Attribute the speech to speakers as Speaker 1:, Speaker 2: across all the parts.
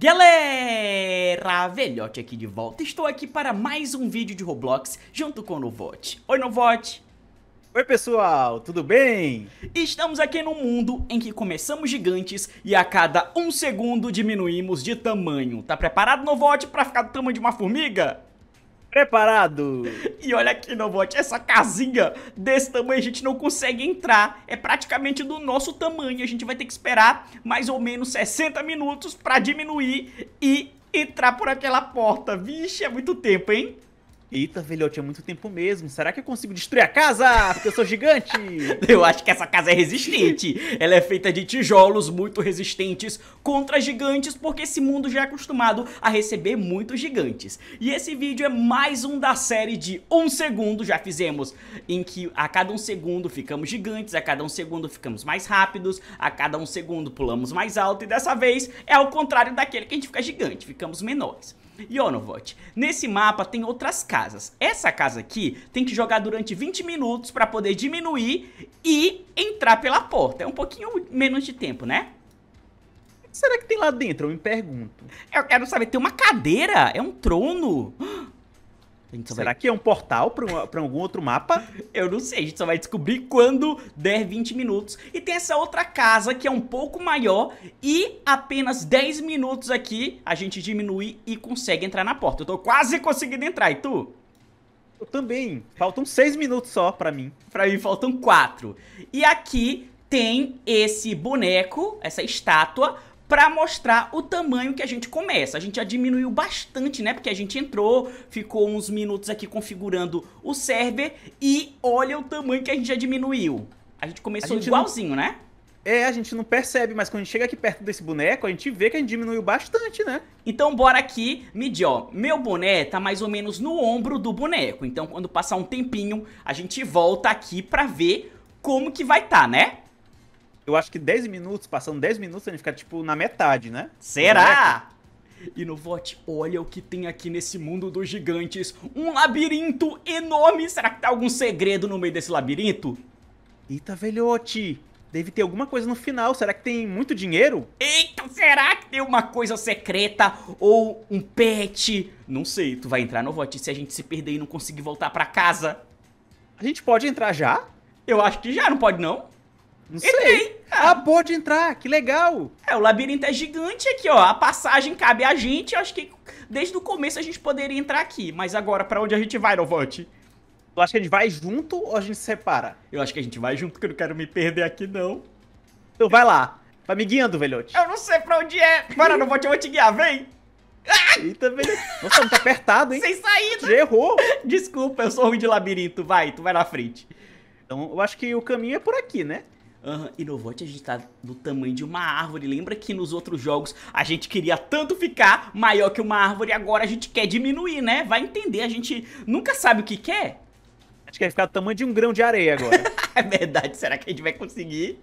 Speaker 1: Galera, Velhote aqui de volta, estou aqui para mais um vídeo de Roblox junto com o Novote. Oi Novote! Oi pessoal, tudo bem? Estamos aqui num mundo em que começamos gigantes e a cada um segundo diminuímos de tamanho. Tá preparado Novote para ficar do tamanho de uma formiga? Preparado! E olha aqui, Novote, essa casinha desse tamanho a gente não consegue entrar. É praticamente do nosso tamanho. A gente vai ter que esperar mais ou menos 60 minutos pra diminuir e entrar por aquela porta. Vixe, é muito tempo, hein? Eita, velhote, é muito tempo mesmo. Será que eu consigo destruir a casa? Porque eu sou gigante! eu acho que essa casa é resistente. Ela é feita de tijolos muito resistentes contra gigantes, porque esse mundo já é acostumado a receber muitos gigantes. E esse vídeo é mais um da série de um segundo, já fizemos, em que a cada um segundo ficamos gigantes, a cada um segundo ficamos mais rápidos, a cada um segundo pulamos mais alto, e dessa vez é o contrário daquele que a gente fica gigante, ficamos menores. Yonovot. Nesse mapa tem outras casas. Essa casa aqui tem que jogar durante 20 minutos para poder diminuir e entrar pela porta. É um pouquinho menos de tempo, né? O que será que tem lá dentro? Eu me pergunto. Eu quero saber, tem uma cadeira? É um trono? Será vai... que é um portal para algum outro mapa? Eu não sei, a gente só vai descobrir quando der 20 minutos. E tem essa outra casa que é um pouco maior e apenas 10 minutos aqui a gente diminui e consegue entrar na porta. Eu tô quase conseguindo entrar, e tu? Eu também. Faltam 6 minutos só para mim. Para mim faltam 4. E aqui tem esse boneco, essa estátua, para mostrar o tamanho que a gente começa. A gente já diminuiu bastante, né? Porque a gente entrou, ficou uns minutos aqui configurando o server e olha o tamanho que a gente já diminuiu. A gente começou a gente igualzinho, não... né? É, a gente não percebe, mas quando a gente chega aqui perto desse boneco, a gente vê que a gente diminuiu bastante, né? Então bora aqui medir, ó. Meu boné tá mais ou menos no ombro do boneco. Então quando passar um tempinho, a gente volta aqui pra ver como que vai tá, né? eu acho que 10 minutos, passando 10 minutos, ele fica, tipo, na metade, né? Será? E no vote, olha o que tem aqui nesse mundo dos gigantes. Um labirinto enorme. Será que tá algum segredo no meio desse labirinto? Eita, velhote. Deve ter alguma coisa no final. Será que tem muito dinheiro? Eita, será que tem uma coisa secreta ou um pet? Não sei, tu vai entrar no vote se a gente se perder e não conseguir voltar pra casa. A gente pode entrar já? Eu acho que já, não pode não? Não sei. Entrei. Ah. Acabou de entrar, que legal. É, o labirinto é gigante aqui, ó. A passagem cabe a gente. Eu acho que desde o começo a gente poderia entrar aqui. Mas agora, pra onde a gente vai, Novante? Tu acha que a gente vai junto ou a gente se separa? Eu acho que a gente vai junto, porque eu não quero me perder aqui, não. Então vai lá. Vai me guiando, velhote. Eu não sei pra onde é. Para, Novante, eu vou te guiar, vem. Eita, velho. Nossa, tá apertado, hein? Sem saída. Já errou. Desculpa, eu sou ruim de labirinto. Vai, tu vai na frente. Então, eu acho que o caminho é por aqui, né? Uhum. E Novote a gente tá do tamanho de uma árvore. Lembra que nos outros jogos a gente queria tanto ficar maior que uma árvore, agora a gente quer diminuir, né? Vai entender, a gente nunca sabe o que quer. A gente quer ficar do tamanho de um grão de areia agora. é verdade, será que a gente vai conseguir?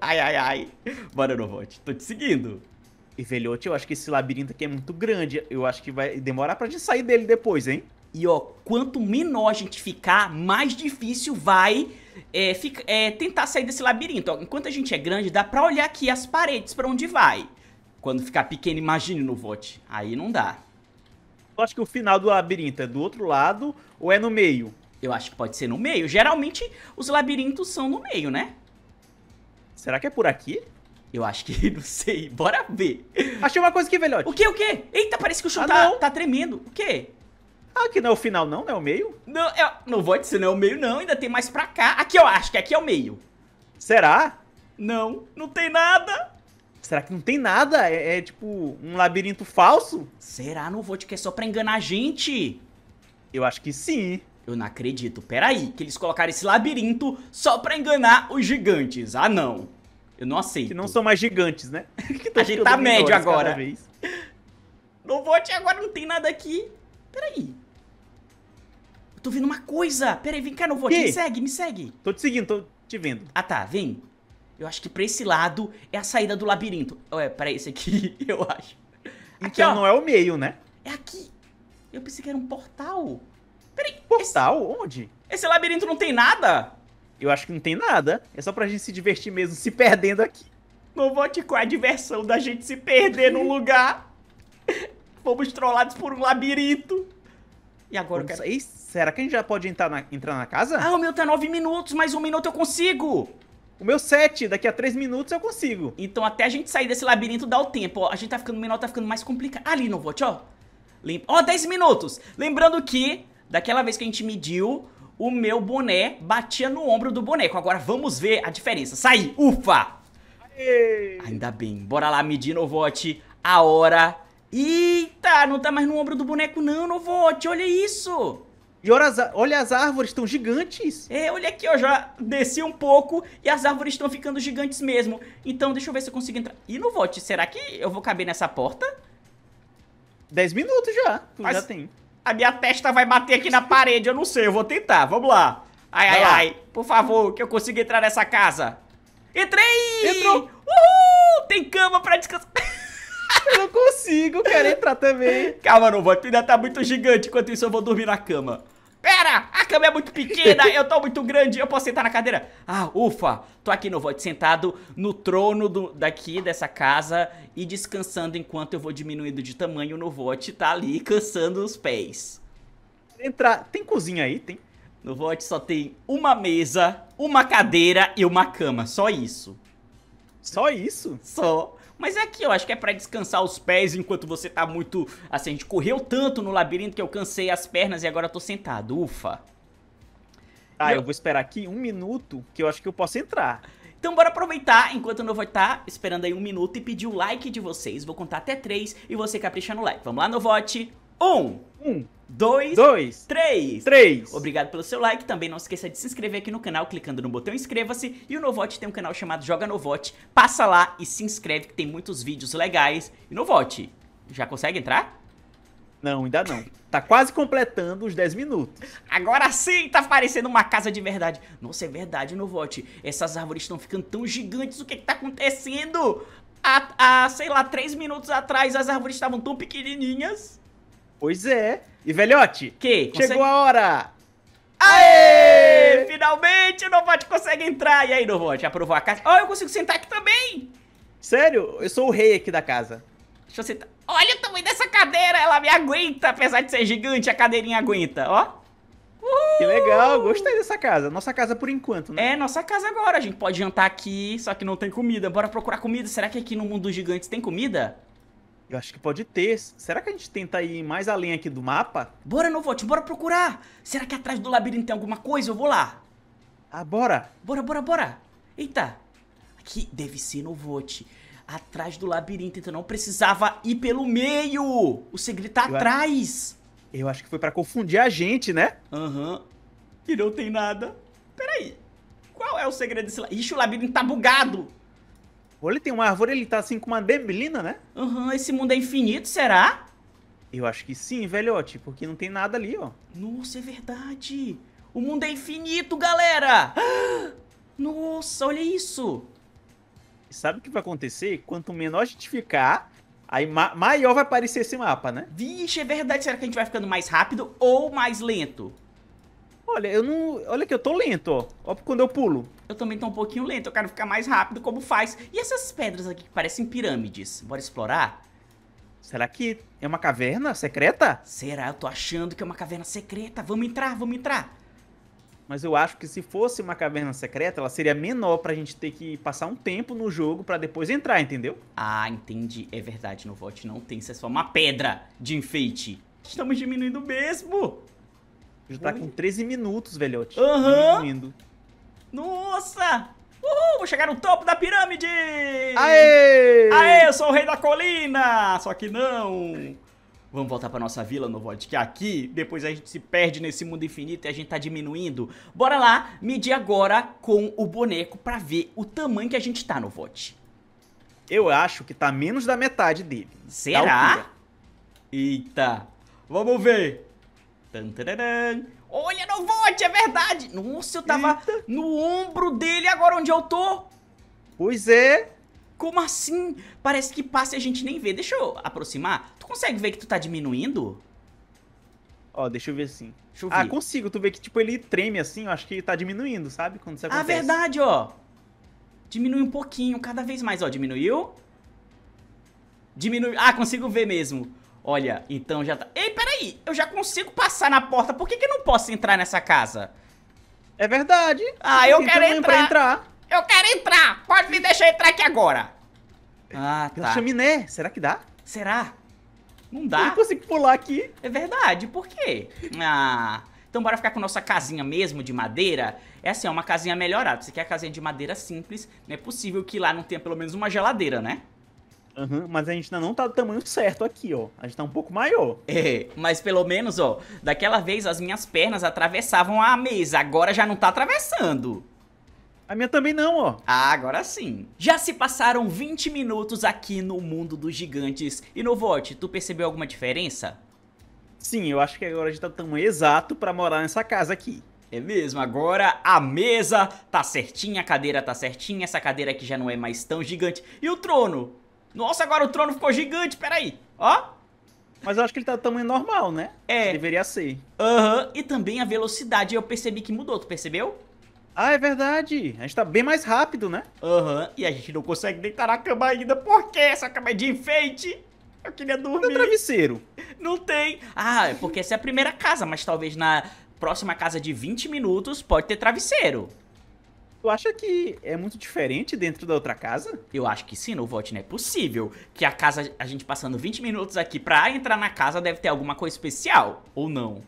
Speaker 1: Ai, ai, ai. Bora, Novote, tô te seguindo. E, velhote, eu acho que esse labirinto aqui é muito grande. Eu acho que vai demorar pra gente sair dele depois, hein? E, ó, quanto menor a gente ficar, mais difícil vai é, fica, é, tentar sair desse labirinto. Enquanto a gente é grande, dá pra olhar aqui as paredes pra onde vai. Quando ficar pequeno, imagine no vote. Aí não dá. Eu acho que o final do labirinto é do outro lado ou é no meio? Eu acho que pode ser no meio. Geralmente, os labirintos são no meio, né? Será que é por aqui? Eu acho que não sei. Bora ver. Achei uma coisa aqui, velhote. O que, o que? Eita, parece que o chão ah, tá, tá, tremendo. O quê? Ah, que não é o final não, não é o meio? Não, é, não vou dizer, não é o meio não, ainda tem mais pra cá. Aqui, ó, acho que aqui é o meio. Será? Não, não tem nada. Será que não tem nada? É, é tipo um labirinto falso? Será? Não vou te que é só pra enganar a gente. Eu acho que sim. Eu não acredito. Peraí, que eles colocaram esse labirinto só pra enganar os gigantes. Ah, não. Eu não aceito. Que não são mais gigantes, né? Tá a gente tá médio agora. Não vou te agora, não tem nada aqui. Peraí. Eu tô vendo uma coisa. Peraí, vem cá, não vou. Me segue, me segue. Tô te seguindo, tô te vendo. Ah tá, vem. Eu acho que pra esse lado é a saída do labirinto. Ué, pera esse aqui, eu acho. Aqui, então ó. não é o meio, né? É aqui. Eu pensei que era um portal. Peraí. Portal? Esse... Onde? Esse labirinto não tem nada? Eu acho que não tem nada. É só pra gente se divertir mesmo, se perdendo aqui. Não te com a diversão da gente se perder num lugar. Fomos trollados por um labirinto. E agora Quando eu quero... será que a gente já pode entrar na, entrar na casa? Ah, o meu tá nove minutos, mais um minuto eu consigo! O meu 7, daqui a 3 minutos eu consigo. Então até a gente sair desse labirinto dá o tempo, ó. A gente tá ficando menor, tá ficando mais complicado. Ali, não ó. Ó, 10 minutos. Lembrando que, daquela vez que a gente mediu, o meu boné batia no ombro do boneco. Agora vamos ver a diferença. Sai, ufa! Aê. Ainda bem. Bora lá medir, Novot, a hora Eita, não tá mais no ombro do boneco não, Novote, olha isso! E olha as, olha as árvores, estão gigantes! É, olha aqui, ó, já desci um pouco e as árvores estão ficando gigantes mesmo. Então, deixa eu ver se eu consigo entrar. E Novote, será que eu vou caber nessa porta? 10 minutos já, Mas já tem. A minha testa vai bater aqui na parede, eu não sei, eu vou tentar, vamos lá. Ai, vai ai, lá. ai, por favor, que eu consiga entrar nessa casa. Entrei! Entrou! Uhul! Tem cama pra descansar. Eu não consigo, quero entrar também. Calma, não vou. ainda tá muito gigante. Enquanto isso, eu vou dormir na cama. Pera, a cama é muito pequena, eu tô muito grande, eu posso sentar na cadeira. Ah, ufa, tô aqui no Void sentado no trono do, daqui dessa casa e descansando enquanto eu vou diminuindo de tamanho no Void, tá ali cansando os pés. Entrar, tem cozinha aí? Tem? No Void só tem uma mesa, uma cadeira e uma cama, só isso. Só isso? Só. Mas é aqui, eu acho que é pra descansar os pés enquanto você tá muito... Assim, a gente correu tanto no labirinto que eu cansei as pernas e agora eu tô sentado, ufa. Ah, eu... eu vou esperar aqui um minuto que eu acho que eu posso entrar. Então bora aproveitar, enquanto eu não vou estar esperando aí um minuto e pedir o like de vocês. Vou contar até três e você capricha no like. Vamos lá, Novote. Um. Um. 2, 2, 3. 3. Obrigado pelo seu like. Também não se esqueça de se inscrever aqui no canal clicando no botão inscreva-se. E o Novote tem um canal chamado Joga Novote. Passa lá e se inscreve que tem muitos vídeos legais. E Novote, já consegue entrar? Não, ainda não. Tá quase completando os 10 minutos. Agora sim, tá parecendo uma casa de verdade. Nossa, é verdade, Novote. Essas árvores estão ficando tão gigantes. O que, que tá acontecendo? Há, há, sei lá, 3 minutos atrás as árvores estavam tão pequenininhas. Pois é. E velhote, que chegou a hora! Aê! Finalmente o Novate consegue entrar! E aí, Novote aprovou a casa? Ó, oh, eu consigo sentar aqui também! Sério? Eu sou o rei aqui da casa. Deixa eu sentar. Olha o tamanho dessa cadeira! Ela me aguenta, apesar de ser gigante, a cadeirinha aguenta, ó. Uh! Que legal, gostei dessa casa. Nossa casa por enquanto, né? É, nossa casa agora. A gente pode jantar aqui, só que não tem comida. Bora procurar comida. Será que aqui no mundo dos gigantes tem comida? Eu acho que pode ter. Será que a gente tenta ir mais além aqui do mapa? Bora, Novote, bora procurar. Será que atrás do labirinto tem alguma coisa? Eu vou lá. Ah, bora. Bora, bora, bora. Eita. Aqui deve ser Novote. Atrás do labirinto, então não precisava ir pelo meio. O segredo tá eu atrás. A... Eu acho que foi pra confundir a gente, né? Aham. Uhum. E não tem nada. Peraí. Qual é o segredo desse labirinto? Ixi, o labirinto tá bugado. Olha, ele tem uma árvore, ele tá assim com uma neblina, né? Uhum, esse mundo é infinito, será? Eu acho que sim, velhote, porque não tem nada ali, ó. Nossa, é verdade. O mundo é infinito, galera! Nossa, olha isso! Sabe o que vai acontecer? Quanto menor a gente ficar, aí ma maior vai aparecer esse mapa, né? Vixe, é verdade. Será que a gente vai ficando mais rápido ou mais lento? Olha, eu não... Olha que eu tô lento, ó. Ó quando eu pulo. Eu também tô um pouquinho lento, eu quero ficar mais rápido como faz. E essas pedras aqui que parecem pirâmides? Bora explorar? Será que é uma caverna secreta? Será? Eu tô achando que é uma caverna secreta. Vamos entrar, vamos entrar. Mas eu acho que se fosse uma caverna secreta, ela seria menor pra gente ter que passar um tempo no jogo pra depois entrar, entendeu? Ah, entendi. É verdade, no vote não tem, isso é só uma pedra de enfeite. Estamos diminuindo mesmo. Já tá com 13 minutos, velhote. Aham. Nossa! Uhul, vou chegar no topo da pirâmide! Aê! Aê, eu sou o rei da colina! Só que não! Vamos voltar pra nossa vila, Novoid, que é aqui depois a gente se perde nesse mundo infinito e a gente tá diminuindo. Bora lá medir agora com o boneco pra ver o tamanho que a gente tá, Novoid. Eu acho que tá menos da metade dele. Será? Eita. Vamos ver. Tantaram é verdade! Nossa, eu tava Eita. no ombro dele agora onde eu tô. Pois é. Como assim? Parece que passa e a gente nem vê. Deixa eu aproximar. Tu consegue ver que tu tá diminuindo? Ó, deixa eu ver assim. Deixa eu ah, ver. Ah, consigo. Tu vê que, tipo, ele treme assim. Eu acho que tá diminuindo, sabe? Quando você ah, acontece. Ah, verdade, ó. Diminui um pouquinho, cada vez mais. Ó, diminuiu. Diminui... Ah, consigo ver mesmo. Olha, então já tá... Ei, peraí, eu já consigo passar na porta, por que que eu não posso entrar nessa casa? É verdade. Ah, eu então quero é entrar. entrar. Eu quero entrar, pode me deixar entrar aqui agora. Ah, Pela tá. chaminé, será que dá? Será? Não dá. Eu não consigo pular aqui. É verdade, por quê? Ah... Então bora ficar com nossa casinha mesmo de madeira. É assim, é uma casinha melhorada. Você quer a casinha de madeira simples, não é possível que lá não tenha pelo menos uma geladeira, né? Uhum, mas a gente ainda não tá do tamanho certo aqui, ó. A gente tá um pouco maior. É, mas pelo menos, ó, daquela vez as minhas pernas atravessavam a mesa, agora já não tá atravessando. A minha também não, ó. Ah, agora sim. Já se passaram 20 minutos aqui no mundo dos gigantes. E no Vote, tu percebeu alguma diferença? Sim, eu acho que agora a gente tá do tamanho exato pra morar nessa casa aqui. É mesmo, agora a mesa tá certinha, a cadeira tá certinha, essa cadeira aqui já não é mais tão gigante. E o trono? Nossa, agora o trono ficou gigante, peraí. Ó. Mas eu acho que ele tá do tamanho normal, né? É. Deveria ser. Aham, uhum. e também a velocidade eu percebi que mudou, tu percebeu? Ah, é verdade. A gente tá bem mais rápido, né? Aham, uhum. e a gente não consegue deitar na cama ainda. Por quê? Essa cama é de enfeite. Eu queria dormir. Não é travesseiro. Não tem. Ah, é porque essa é a primeira casa, mas talvez na próxima casa de 20 minutos pode ter travesseiro. Tu acha que é muito diferente dentro da outra casa? Eu acho que sim, no vote não é possível. Que a casa, a gente passando 20 minutos aqui pra entrar na casa deve ter alguma coisa especial, ou não?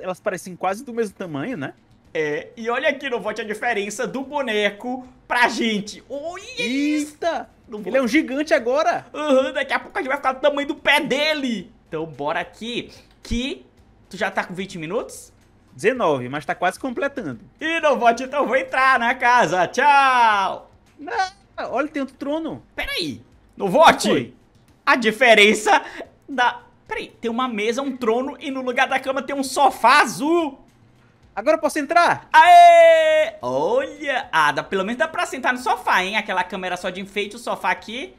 Speaker 1: Elas parecem quase do mesmo tamanho, né? É, e olha aqui no vote a diferença do boneco pra gente. Oi, Eita! Ele é um gigante agora! Uhum, daqui a pouco a gente vai ficar do tamanho do pé dele! Então bora aqui, que tu já tá com 20 minutos? 19, mas tá quase completando. E não vote, então vou entrar na casa. Tchau! Não, olha, tem outro trono. Peraí. No vote? A diferença da... Peraí, tem uma mesa, um trono e no lugar da cama tem um sofá azul. Agora eu posso entrar? Aê! Olha! Ah, dá, pelo menos dá pra sentar no sofá, hein? Aquela câmera só de enfeite, o sofá aqui.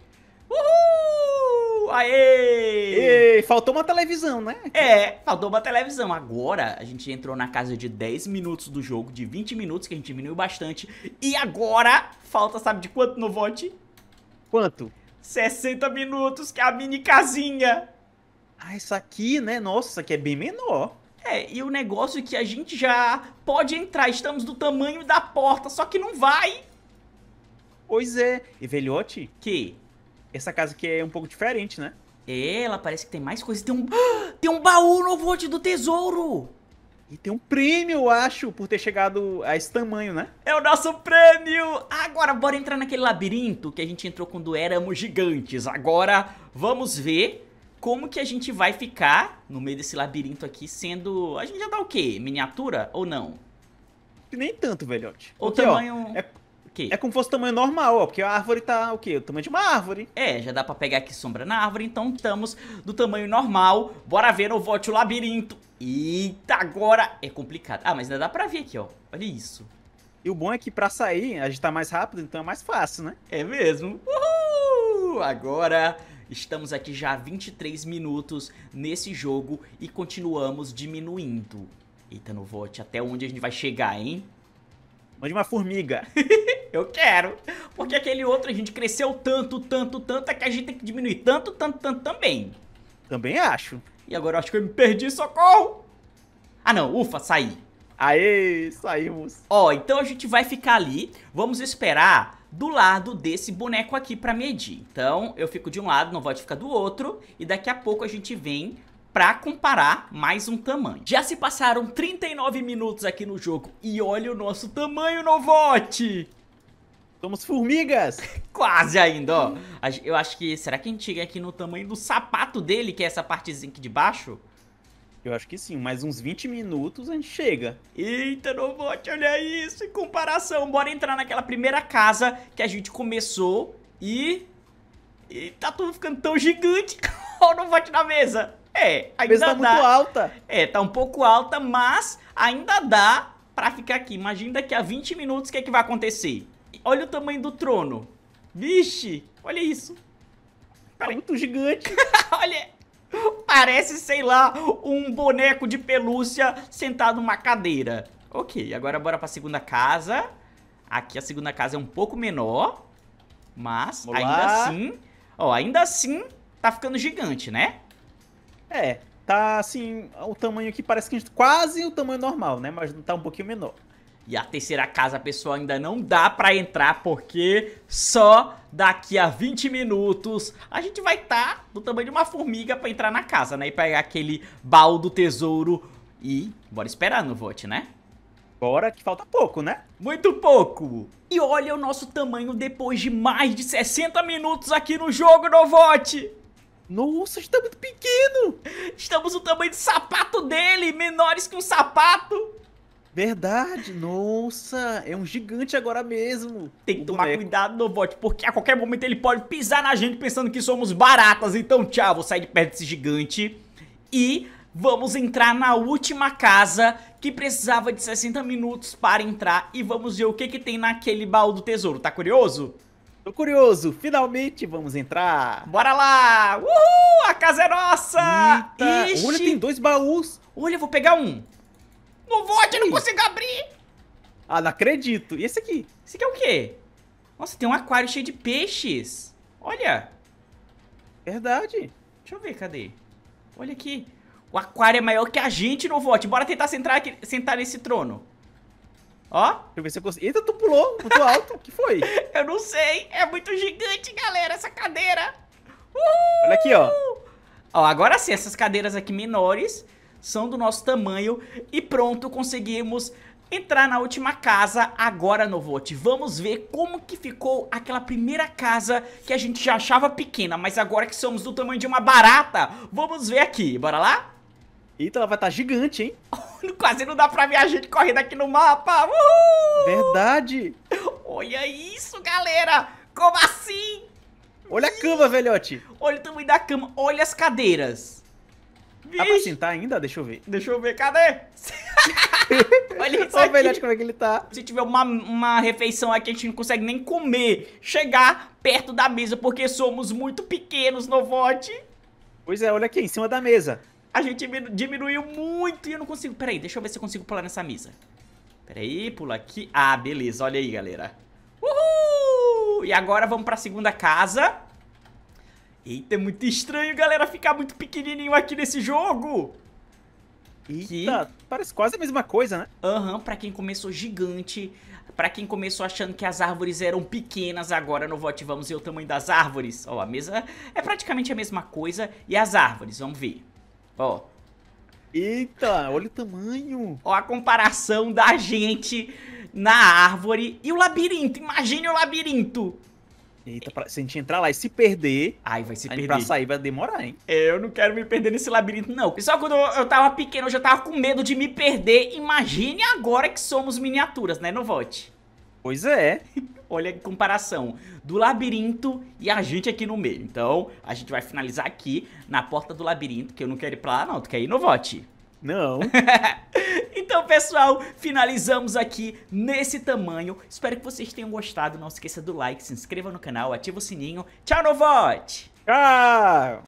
Speaker 1: Uhul! Aê! E, faltou uma televisão, né? É, faltou uma televisão. Agora a gente entrou na casa de 10 minutos do jogo, de 20 minutos, que a gente diminuiu bastante. E agora falta, sabe de quanto no vote? Quanto? 60 minutos, que é a mini casinha. Ah, isso aqui, né? Nossa, isso aqui é bem menor. É, e o negócio é que a gente já pode entrar, estamos do tamanho da porta, só que não vai. Pois é. E velhote? Que? Essa casa aqui é um pouco diferente, né? É, ela parece que tem mais coisa. Tem um, tem um baú no Vote do Tesouro! E tem um prêmio, eu acho, por ter chegado a esse tamanho, né? É o nosso prêmio! Agora, bora entrar naquele labirinto que a gente entrou quando éramos gigantes. Agora, vamos ver como que a gente vai ficar no meio desse labirinto aqui, sendo... A gente já dá o quê? Miniatura ou não? Nem tanto, velhote. O Porque, tamanho... Ó, é quê? É como se fosse tamanho normal, ó, porque a árvore tá o quê? O tamanho de uma árvore. É, já dá pra pegar aqui sombra na árvore, então estamos do tamanho normal. Bora ver no vote o labirinto. Eita, agora é complicado. Ah, mas ainda dá pra ver aqui, ó. Olha isso. E o bom é que pra sair, a gente tá mais rápido, então é mais fácil, né? É mesmo. Uhul! Agora... Estamos aqui já há 23 minutos nesse jogo e continuamos diminuindo. Eita, no vote, até onde a gente vai chegar, hein? Mande uma formiga. Eu quero. Porque aquele outro a gente cresceu tanto, tanto, tanto, é que a gente tem que diminuir tanto, tanto, tanto também. Também acho. E agora eu acho que eu me perdi, socorro! Ah não, ufa, saí. Aê, saímos. Ó, então a gente vai ficar ali, vamos esperar do lado desse boneco aqui pra medir. Então eu fico de um lado, não vou ficar do outro, e daqui a pouco a gente vem pra comparar mais um tamanho. Já se passaram 39 minutos aqui no jogo e olha o nosso tamanho, Novote! Somos formigas! Quase ainda, ó. Eu acho que. Será que a gente chega aqui no tamanho do sapato dele, que é essa partezinha aqui de baixo? Eu acho que sim, mais uns 20 minutos a gente chega. Eita, Novote, olha isso, em comparação. Bora entrar naquela primeira casa que a gente começou e... E tá tudo ficando tão gigante. Olha o Novote na mesa. É, ainda a mesa tá dá. muito alta. É, tá um pouco alta, mas ainda dá pra ficar aqui. Imagina daqui a 20 minutos o que é que vai acontecer olha o tamanho do trono. Vixe, olha isso. Cara, tá é muito gigante. olha, parece, sei lá, um boneco de pelúcia sentado numa cadeira. Ok, agora bora pra segunda casa. Aqui a segunda casa é um pouco menor, mas ainda assim... Ó, ainda assim tá ficando gigante, né? É, tá assim, o tamanho aqui parece que quase o tamanho normal, né? Mas tá um pouquinho menor. E a terceira casa, pessoal, ainda não dá pra entrar porque só daqui a 20 minutos a gente vai estar tá do tamanho de uma formiga pra entrar na casa, né? E pegar aquele baú do tesouro e bora esperar no vote, né? Bora que falta pouco, né? Muito pouco! E olha o nosso tamanho depois de mais de 60 minutos aqui no jogo, Novote! Nossa, está muito pequeno! Estamos no tamanho de sapato dele, menores que um sapato! Verdade, nossa, é um gigante agora mesmo. Tem que o tomar boneco. É. cuidado, Novote, porque a qualquer momento ele pode pisar na gente pensando que somos baratas. Então, tchau, vou sair de perto desse gigante. E vamos entrar na última casa que precisava de 60 minutos para entrar. E vamos ver o que, que tem naquele baú do tesouro. Tá curioso? Tô curioso, finalmente vamos entrar. Bora lá! Uhul, a casa é nossa! Eita, Ixi. Olha, tem dois baús. Olha, eu vou pegar um. No vote, não consigo abrir! Ah, não acredito. E esse aqui? Esse aqui é o quê? Nossa, tem um aquário cheio de peixes. Olha. Verdade. Deixa eu ver, cadê? Olha aqui. O aquário é maior que a gente no vote. Bora tentar sentar, aqui, sentar nesse trono. Ó. Deixa eu ver se eu consigo. Eita, tu pulou. Pulou alto. O que foi? Eu não sei. É muito gigante, galera, essa cadeira. Uhul! Olha aqui, ó. Ó, agora sim, essas cadeiras aqui menores são do nosso tamanho. E pronto, conseguimos entrar na última casa agora no Vote. Vamos ver como que ficou aquela primeira casa que a gente já achava pequena, mas agora que somos do tamanho de uma barata, vamos ver aqui. Bora lá? Eita, ela vai estar tá gigante, hein? Quase não dá pra ver a gente correndo aqui no mapa. Uhul! Verdade. Olha isso, galera. Como assim? Olha a cama, velhote. Olha o tamanho da cama. Olha as cadeiras. Dá pra sentar ainda? Deixa eu ver. Deixa eu ver, cadê? Olha isso Ô, aqui. Velho, como é que ele tá. Se tiver uma, uma refeição aqui, a gente não consegue nem comer, chegar perto da mesa, porque somos muito pequenos, Novote. Pois é, olha aqui, em cima da mesa. A gente diminuiu muito e eu não consigo... Peraí, deixa eu ver se eu consigo pular nessa mesa. Peraí, pula aqui. Ah, beleza, olha aí, galera. Uhul! E agora vamos pra segunda casa. Eita, é muito estranho, galera, ficar muito pequenininho aqui nesse jogo. Eita, que... parece quase a mesma coisa, né? Aham, uhum, pra quem começou gigante, pra quem começou achando que as árvores eram pequenas, agora no VOT vamos ver o tamanho das árvores. Ó, a mesa é praticamente a mesma coisa e as árvores, vamos ver. Ó. Eita, olha o tamanho. Ó a comparação da gente na árvore e o labirinto, imagine o labirinto. Eita, pra, se a gente entrar lá e se perder. Ai, vai se perder. Pra sair vai demorar, hein? Eu não quero me perder nesse labirinto, não. Pessoal, quando eu, eu tava pequeno, eu já tava com medo de me perder. Imagine agora que somos miniaturas, né, Novote? Pois é. Olha a comparação do labirinto e a gente aqui no meio. Então, a gente vai finalizar aqui na porta do labirinto, que eu não quero ir pra lá, não. Tu quer ir, Novote? Não. então, pessoal, finalizamos aqui nesse tamanho. Espero que vocês tenham gostado. Não se esqueça do like, se inscreva no canal, ativa o sininho. Tchau, Novote! Tchau!